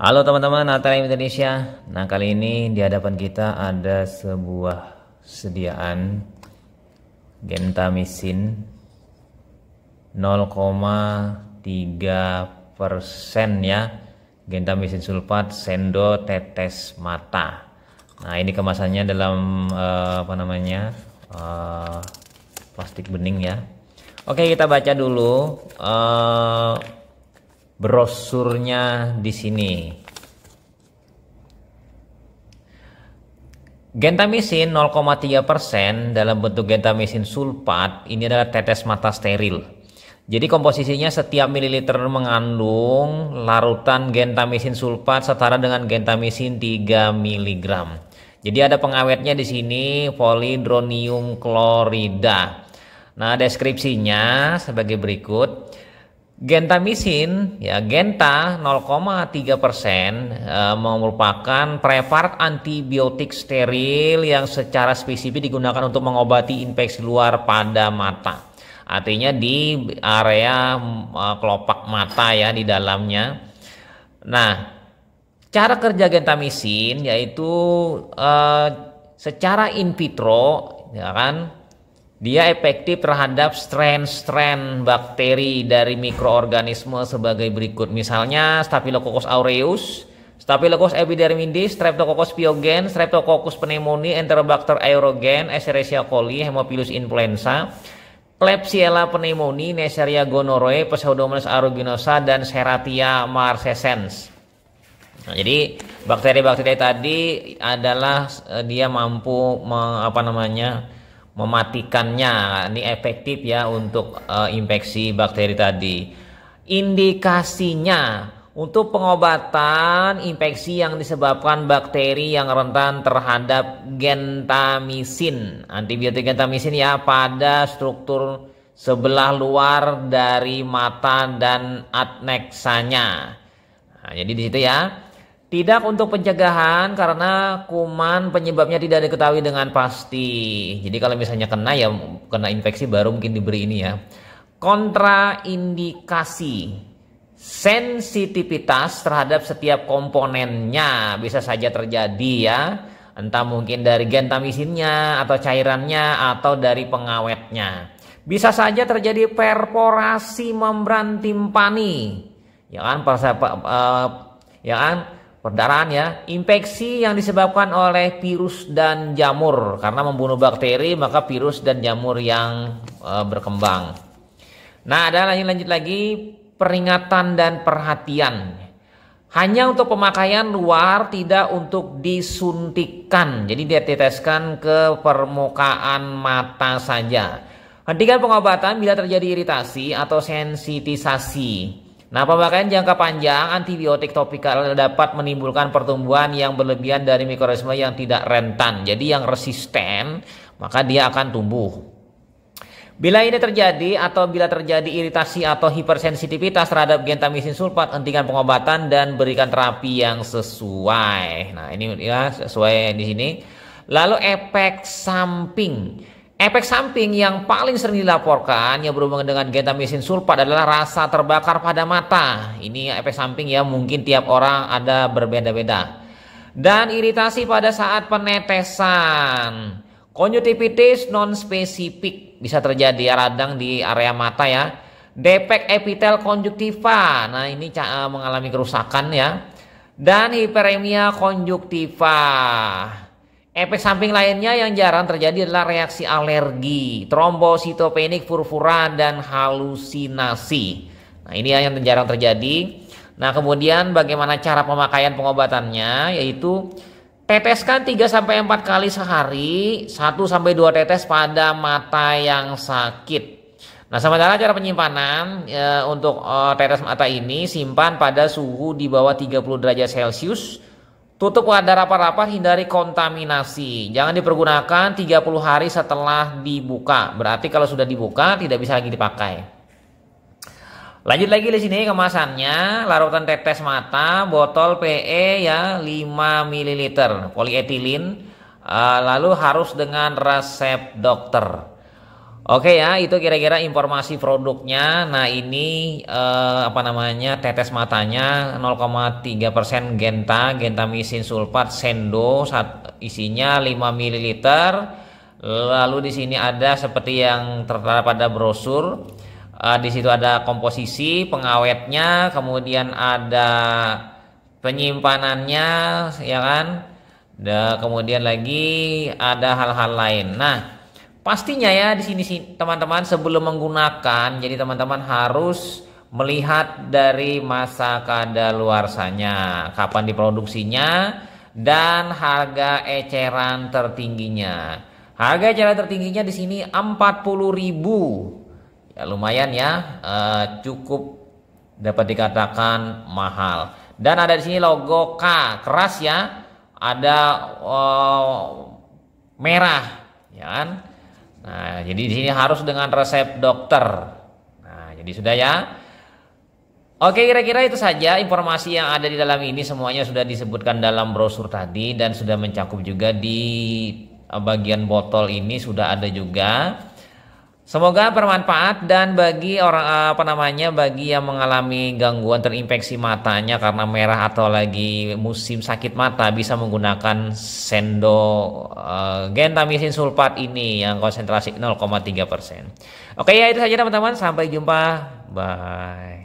Halo teman-teman Atari Indonesia. Nah, kali ini di hadapan kita ada sebuah sediaan gentamisin 0,3 persen ya gentamisin sulfat sendo tetes mata. Nah, ini kemasannya dalam uh, apa namanya? Uh, plastik bening ya. Oke, kita baca dulu uh, brosurnya di sini. Gentamisin 0,3% dalam bentuk gentamisin sulfat ini adalah tetes mata steril. Jadi komposisinya setiap mililiter mengandung larutan gentamisin sulfat setara dengan gentamisin 3 mg. Jadi ada pengawetnya di sini polidronium klorida. Nah, deskripsinya sebagai berikut. Gentamisin ya genta 0,3 persen eh, merupakan prepart antibiotik steril yang secara spesifik digunakan untuk mengobati infeksi luar pada mata. Artinya di area eh, kelopak mata ya di dalamnya. Nah, cara kerja gentamisin yaitu eh, secara in vitro ya kan dia efektif terhadap strain-strain bakteri dari mikroorganisme sebagai berikut. Misalnya Staphylococcus aureus, Staphylococcus epidermidis, Streptococcus pyogen, Streptococcus pneumoniae, Enterobacter aerogen, Escherichia coli, Hemophilus influenza, Klebsiella pneumoniae, Neisseria gonorrhoeae, Pseudomonas aeruginosa dan Serratia marcescens. Nah, jadi bakteri-bakteri tadi adalah eh, dia mampu apa namanya? mematikannya ini efektif ya untuk uh, infeksi bakteri tadi. Indikasinya untuk pengobatan infeksi yang disebabkan bakteri yang rentan terhadap gentamisin. Antibiotik gentamisin ya pada struktur sebelah luar dari mata dan adneksanya. Nah, jadi di situ ya. Tidak untuk pencegahan karena kuman penyebabnya tidak diketahui dengan pasti. Jadi kalau misalnya kena ya kena infeksi baru mungkin diberi ini ya. Kontraindikasi sensitivitas terhadap setiap komponennya bisa saja terjadi ya. Entah mungkin dari gentamisinnya atau cairannya atau dari pengawetnya. Bisa saja terjadi perforasi membran timpani. Ya kan, uh, ya kan, Perdarahan ya, infeksi yang disebabkan oleh virus dan jamur karena membunuh bakteri maka virus dan jamur yang e, berkembang. Nah, ada lanjut lanjut lagi peringatan dan perhatian. Hanya untuk pemakaian luar tidak untuk disuntikan. Jadi diteteskan ke permukaan mata saja. Hentikan pengobatan bila terjadi iritasi atau sensitisasi. Nah, pemakaian jangka panjang antibiotik topikal dapat menimbulkan pertumbuhan yang berlebihan dari mikroorganisme yang tidak rentan. Jadi yang resisten, maka dia akan tumbuh. Bila ini terjadi atau bila terjadi iritasi atau hipersensitivitas terhadap gentamisin sulfat, hentikan pengobatan dan berikan terapi yang sesuai. Nah, ini ya sesuai di sini. Lalu efek samping. Efek samping yang paling sering dilaporkan yang berhubungan dengan gentamicin sulfat adalah rasa terbakar pada mata. Ini efek samping ya mungkin tiap orang ada berbeda-beda. Dan iritasi pada saat penetesan. Konjuntivitis non spesifik bisa terjadi ya, radang di area mata ya. Defek epitel konjuktiva. Nah, ini eh, mengalami kerusakan ya. Dan hiperemia konjuktiva. Efek samping lainnya yang jarang terjadi adalah reaksi alergi, trombositopenik, furfuran, dan halusinasi. Nah ini yang jarang terjadi. Nah kemudian bagaimana cara pemakaian pengobatannya yaitu teteskan 3-4 kali sehari 1-2 tetes pada mata yang sakit. Nah sementara cara penyimpanan e, untuk e, tetes mata ini simpan pada suhu di bawah 30 derajat Celcius Tutup wadah rapat-rapat, hindari kontaminasi. Jangan dipergunakan 30 hari setelah dibuka. Berarti kalau sudah dibuka tidak bisa lagi dipakai. Lanjut lagi di sini kemasannya larutan tetes mata botol PE ya 5 ml polietilen eh, lalu harus dengan resep dokter. Oke ya, itu kira-kira informasi produknya. Nah ini eh, apa namanya tetes matanya 0,3 persen genta, gentamisin sulfat sendo, isinya 5 ml. Lalu di sini ada seperti yang tertera pada brosur. Eh, di situ ada komposisi pengawetnya, kemudian ada penyimpanannya, ya kan. Da, kemudian lagi ada hal-hal lain. Nah Pastinya ya di sini sih teman-teman sebelum menggunakan, jadi teman-teman harus melihat dari masa kadaluarsanya, kapan diproduksinya, dan harga eceran tertingginya. Harga eceran tertingginya di sini 40.000. Ya lumayan ya, eh, cukup dapat dikatakan mahal. Dan ada di sini logo K, keras ya. Ada eh, merah, ya kan? Nah, jadi di sini harus dengan resep dokter. Nah, jadi sudah ya. Oke, kira-kira itu saja informasi yang ada di dalam ini semuanya sudah disebutkan dalam brosur tadi dan sudah mencakup juga di eh, bagian botol ini sudah ada juga Semoga bermanfaat dan bagi orang eh, apa namanya bagi yang mengalami gangguan terinfeksi matanya karena merah atau lagi musim sakit mata bisa menggunakan sendo uh, gentamisin sulfat ini yang konsentrasi 0,3%. Oke ya itu saja teman-teman sampai jumpa. Bye.